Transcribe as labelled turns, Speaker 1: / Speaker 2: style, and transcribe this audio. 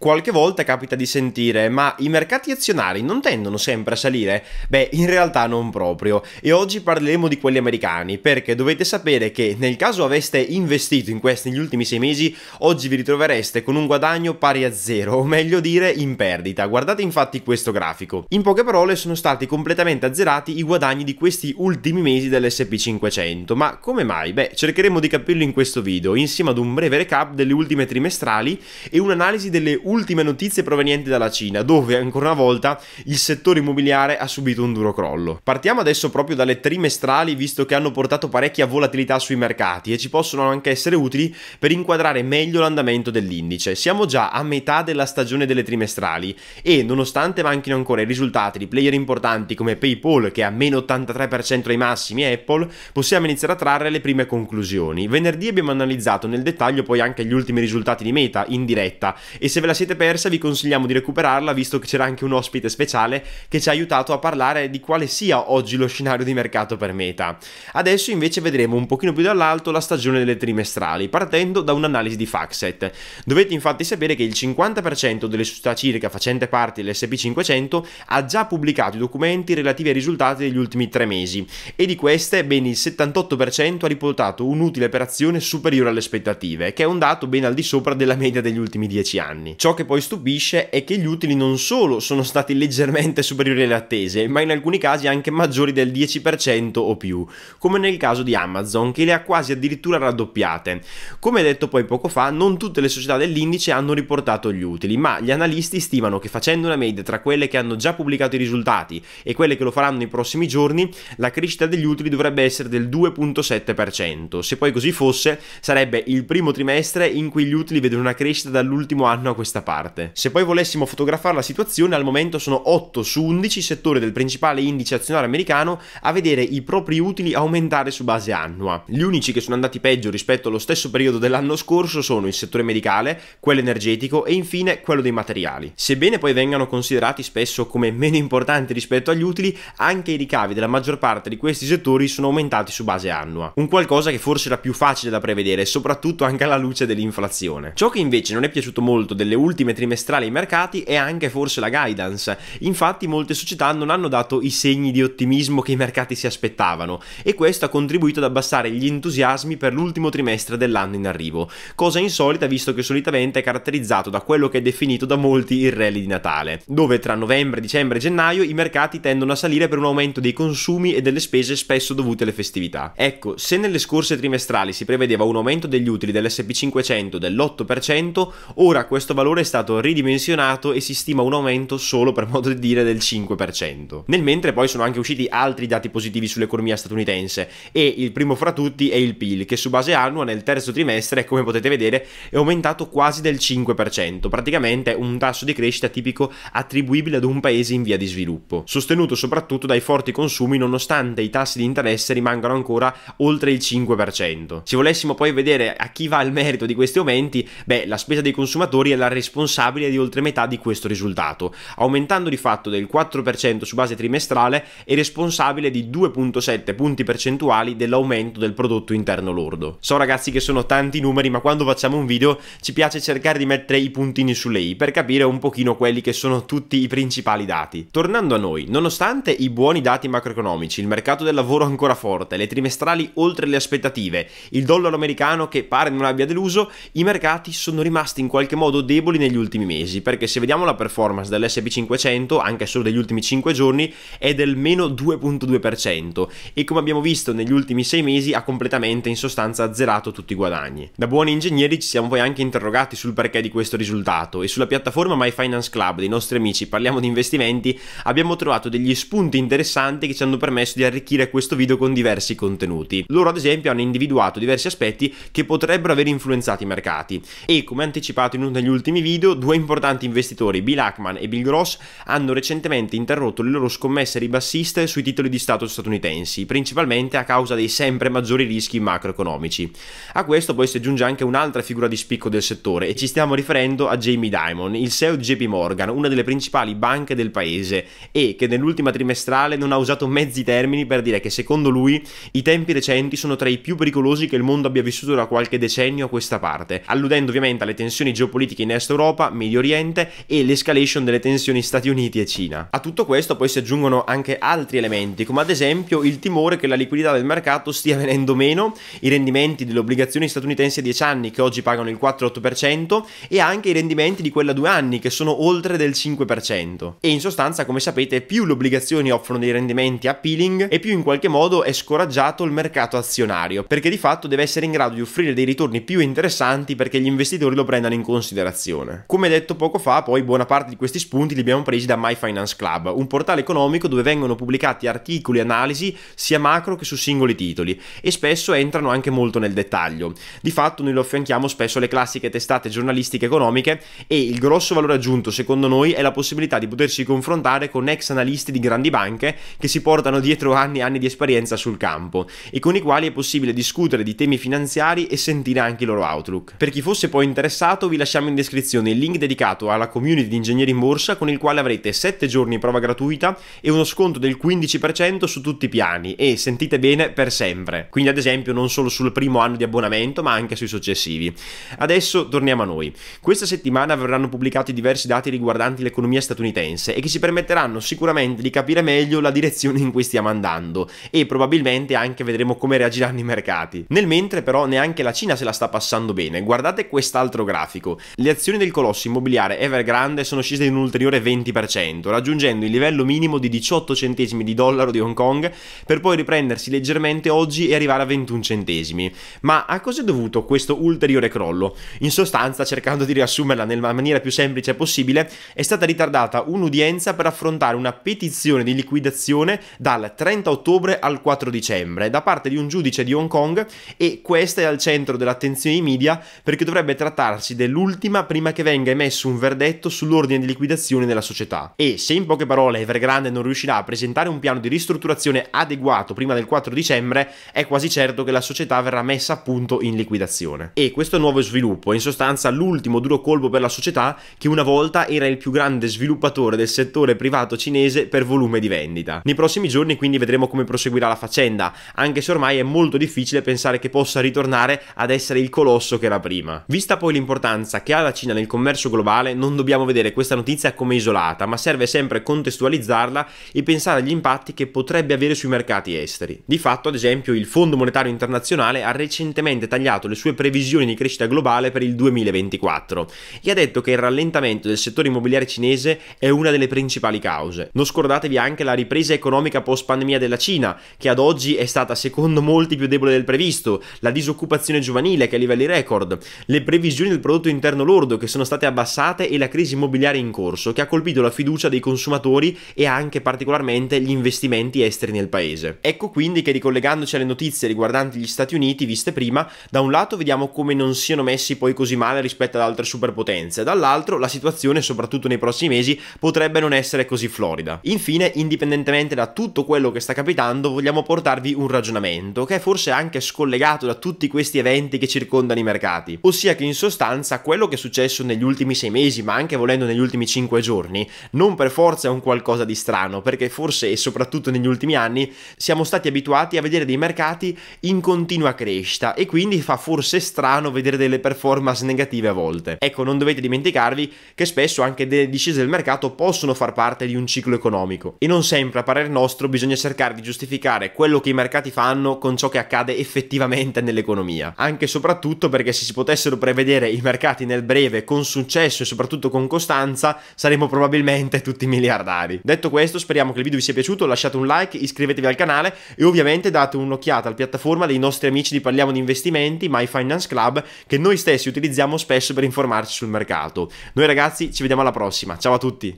Speaker 1: Qualche volta capita di sentire, ma i mercati azionari non tendono sempre a salire? Beh, in realtà non proprio. E oggi parleremo di quelli americani, perché dovete sapere che nel caso aveste investito in questi negli ultimi sei mesi, oggi vi ritrovereste con un guadagno pari a zero, o meglio dire in perdita. Guardate infatti questo grafico. In poche parole sono stati completamente azzerati i guadagni di questi ultimi mesi dell'SP500. Ma come mai? Beh, cercheremo di capirlo in questo video, insieme ad un breve recap delle ultime trimestrali e un'analisi delle ultime notizie provenienti dalla Cina, dove ancora una volta il settore immobiliare ha subito un duro crollo. Partiamo adesso proprio dalle trimestrali, visto che hanno portato parecchia volatilità sui mercati e ci possono anche essere utili per inquadrare meglio l'andamento dell'indice. Siamo già a metà della stagione delle trimestrali e nonostante manchino ancora i risultati di player importanti come PayPal che è a meno 83% ai massimi e Apple, possiamo iniziare a trarre le prime conclusioni. Venerdì abbiamo analizzato nel dettaglio poi anche gli ultimi risultati di Meta in diretta e se ve la siete persa vi consigliamo di recuperarla visto che c'era anche un ospite speciale che ci ha aiutato a parlare di quale sia oggi lo scenario di mercato per Meta. Adesso invece vedremo un pochino più dall'alto la stagione delle trimestrali, partendo da un'analisi di FactSet. Dovete infatti sapere che il 50% delle società circa facente parte dell'SP500 ha già pubblicato i documenti relativi ai risultati degli ultimi tre mesi e di queste ben il 78% ha riportato un utile per azione superiore alle aspettative, che è un dato ben al di sopra della media degli ultimi dieci anni. Ciò Ciò che poi stupisce è che gli utili non solo sono stati leggermente superiori alle attese, ma in alcuni casi anche maggiori del 10% o più, come nel caso di Amazon che le ha quasi addirittura raddoppiate. Come detto poi poco fa, non tutte le società dell'indice hanno riportato gli utili, ma gli analisti stimano che facendo una media tra quelle che hanno già pubblicato i risultati e quelle che lo faranno nei prossimi giorni, la crescita degli utili dovrebbe essere del 2.7%. Se poi così fosse, sarebbe il primo trimestre in cui gli utili vedono una crescita dall'ultimo anno a questa terza parte. Se poi volessimo fotografare la situazione, al momento sono 8 su 11 settori del principale indice azionario americano a vedere i propri utili aumentare su base annua. Gli unici che sono andati peggio rispetto allo stesso periodo dell'anno scorso sono il settore medicale, quello energetico e infine quello dei materiali. Sebbene poi vengano considerati spesso come meno importanti rispetto agli utili, anche i ricavi della maggior parte di questi settori sono aumentati su base annua. Un qualcosa che forse era più facile da prevedere, soprattutto anche alla luce dell'inflazione. Ciò che invece non è piaciuto molto delle ultime ultime trimestrali ai mercati è anche forse la guidance. Infatti molte società non hanno dato i segni di ottimismo che i mercati si aspettavano e questo ha contribuito ad abbassare gli entusiasmi per l'ultimo trimestre dell'anno in arrivo, cosa insolita visto che solitamente è caratterizzato da quello che è definito da molti il rally di Natale, dove tra novembre, dicembre e gennaio i mercati tendono a salire per un aumento dei consumi e delle spese spesso dovute alle festività. Ecco, se nelle scorse trimestrali si prevedeva un aumento degli utili dell'SP500 dell'8%, ora questo valore valore è stato ridimensionato e si stima un aumento solo per modo di dire del 5%. Nel mentre poi sono anche usciti altri dati positivi sull'economia statunitense e il primo fra tutti è il PIL che su base annua nel terzo trimestre, come potete vedere, è aumentato quasi del 5%, praticamente un tasso di crescita tipico attribuibile ad un paese in via di sviluppo, sostenuto soprattutto dai forti consumi nonostante i tassi di interesse rimangano ancora oltre il 5%. Se volessimo poi vedere a chi va il merito di questi aumenti, beh, la spesa dei consumatori è la responsabile di oltre metà di questo risultato. Aumentando di fatto del 4% su base trimestrale e responsabile di 2.7 punti percentuali dell'aumento del prodotto interno lordo. So ragazzi che sono tanti numeri ma quando facciamo un video ci piace cercare di mettere i puntini su lei per capire un pochino quelli che sono tutti i principali dati. Tornando a noi, nonostante i buoni dati macroeconomici, il mercato del lavoro ancora forte, le trimestrali oltre le aspettative, il dollaro americano che pare non abbia deluso, i mercati sono rimasti in qualche modo deboli deboli negli ultimi mesi, perché se vediamo la performance dell'SP500, anche solo degli ultimi 5 giorni, è del meno 2.2% e come abbiamo visto negli ultimi 6 mesi ha completamente in sostanza azzerato tutti i guadagni. Da buoni ingegneri ci siamo poi anche interrogati sul perché di questo risultato e sulla piattaforma My Finance Club dei nostri amici Parliamo di investimenti abbiamo trovato degli spunti interessanti che ci hanno permesso di arricchire questo video con diversi contenuti. Loro ad esempio hanno individuato diversi aspetti che potrebbero aver influenzato i mercati e come anticipato in uno degli ultimi alcuni video due importanti investitori, Bill Ackman e Bill Gross, hanno recentemente interrotto le loro scommesse ribassiste sui titoli di Stato statunitensi, principalmente a causa dei sempre maggiori rischi macroeconomici. A questo poi si aggiunge anche un'altra figura di spicco del settore e ci stiamo riferendo a Jamie Dimon, il CEO di JP Morgan, una delle principali banche del paese e che nell'ultima trimestrale non ha usato mezzi termini per dire che secondo lui i tempi recenti sono tra i più pericolosi che il mondo abbia vissuto da qualche decennio a questa parte, alludendo ovviamente alle tensioni geopolitiche in est Est Europa, Medio Oriente e l'escalation delle tensioni Stati Uniti e Cina. A tutto questo poi si aggiungono anche altri elementi, come ad esempio il timore che la liquidità del mercato stia venendo meno, i rendimenti delle obbligazioni statunitensi a 10 anni che oggi pagano il 4-8% e anche i rendimenti di quella a 2 anni che sono oltre del 5%. E in sostanza, come sapete, più le obbligazioni offrono dei rendimenti appealing e più in qualche modo è scoraggiato il mercato azionario, perché di fatto deve essere in grado di offrire dei ritorni più interessanti perché gli investitori lo prendano in considerazione situazione. Come detto poco fa, poi buona parte di questi spunti li abbiamo presi da My Finance Club, un portale economico dove vengono pubblicati articoli e analisi sia macro che su singoli titoli e spesso entrano anche molto nel dettaglio. Di fatto noi lo affianchiamo spesso alle classiche testate giornalistiche economiche e il grosso valore aggiunto secondo noi è la possibilità di potersi confrontare con ex analisti di grandi banche che si portano dietro anni e anni di esperienza sul campo e con i quali è possibile discutere di temi finanziari e sentire anche il loro outlook. Per chi fosse poi interessato vi lasciamo in descrizione descrizione il link dedicato alla community di ingegneri in borsa con il quale avrete 7 giorni in prova gratuita e uno sconto del 15% su tutti i piani e sentite bene per sempre. Quindi ad esempio non solo sul primo anno di abbonamento ma anche sui successivi. Adesso torniamo a noi. Questa settimana verranno pubblicati diversi dati riguardanti l'economia statunitense e che ci permetteranno sicuramente di capire meglio la direzione in cui stiamo andando e probabilmente anche vedremo come reagiranno i mercati. Nel mentre però neanche la Cina se la sta passando bene. Guardate quest'altro grafico. Le azioni azioni del colosso immobiliare Evergrande sono scese di un ulteriore 20%, raggiungendo il livello minimo di 18 centesimi di dollaro di Hong Kong, per poi riprendersi leggermente oggi e arrivare a 21 centesimi. Ma a cosa è dovuto questo ulteriore crollo? In sostanza, cercando di riassumerla nella maniera più semplice possibile, è stata ritardata un'udienza per affrontare una petizione di liquidazione dal 30 ottobre al 4 dicembre da parte di un giudice di Hong Kong e questa è al centro dell'attenzione dei media perché dovrebbe trattarsi dell'ultima prima prima che venga emesso un verdetto sull'ordine di liquidazione della società. E se in poche parole Evergrande non riuscirà a presentare un piano di ristrutturazione adeguato prima del 4 dicembre, è quasi certo che la società verrà messa appunto in liquidazione. E questo nuovo sviluppo è in sostanza l'ultimo duro colpo per la società che una volta era il più grande sviluppatore del settore privato cinese per volume di vendita. Nei prossimi giorni quindi vedremo come proseguirà la faccenda, anche se ormai è molto difficile pensare che possa ritornare ad essere il colosso che era prima. Vista poi l'importanza che ha la Cina Cina nel commercio globale non dobbiamo vedere questa notizia come isolata, ma serve sempre contestualizzarla e pensare agli impatti che potrebbe avere sui mercati esteri. Di fatto, ad esempio, il Fondo Monetario Internazionale ha recentemente tagliato le sue previsioni di crescita globale per il 2024 e ha detto che il rallentamento del settore immobiliare cinese è una delle principali cause. Non scordatevi anche la ripresa economica post pandemia della Cina, che ad oggi è stata secondo molti più debole del previsto, la disoccupazione giovanile che è a livelli record, le previsioni del prodotto interno lordo che sono state abbassate e la crisi immobiliare in corso che ha colpito la fiducia dei consumatori e anche particolarmente gli investimenti esteri nel paese. Ecco quindi che ricollegandoci alle notizie riguardanti gli Stati Uniti viste prima, da un lato vediamo come non siano messi poi così male rispetto ad altre superpotenze, dall'altro la situazione soprattutto nei prossimi mesi potrebbe non essere così florida. Infine, indipendentemente da tutto quello che sta capitando, vogliamo portarvi un ragionamento che è forse anche scollegato da tutti questi eventi che circondano i mercati, ossia che in sostanza quello che è successo successo negli ultimi sei mesi, ma anche volendo negli ultimi cinque giorni, non per forza è un qualcosa di strano, perché forse e soprattutto negli ultimi anni siamo stati abituati a vedere dei mercati in continua crescita e quindi fa forse strano vedere delle performance negative a volte. Ecco, non dovete dimenticarvi che spesso anche delle discese del mercato possono far parte di un ciclo economico e non sempre a parer nostro bisogna cercare di giustificare quello che i mercati fanno con ciò che accade effettivamente nell'economia, anche e soprattutto perché se si potessero prevedere i mercati nel breve breve, con successo e soprattutto con costanza, saremo probabilmente tutti miliardari. Detto questo, speriamo che il video vi sia piaciuto, lasciate un like, iscrivetevi al canale e ovviamente date un'occhiata alla piattaforma dei nostri amici di Parliamo di Investimenti, My Finance Club, che noi stessi utilizziamo spesso per informarci sul mercato. Noi ragazzi ci vediamo alla prossima, ciao a tutti!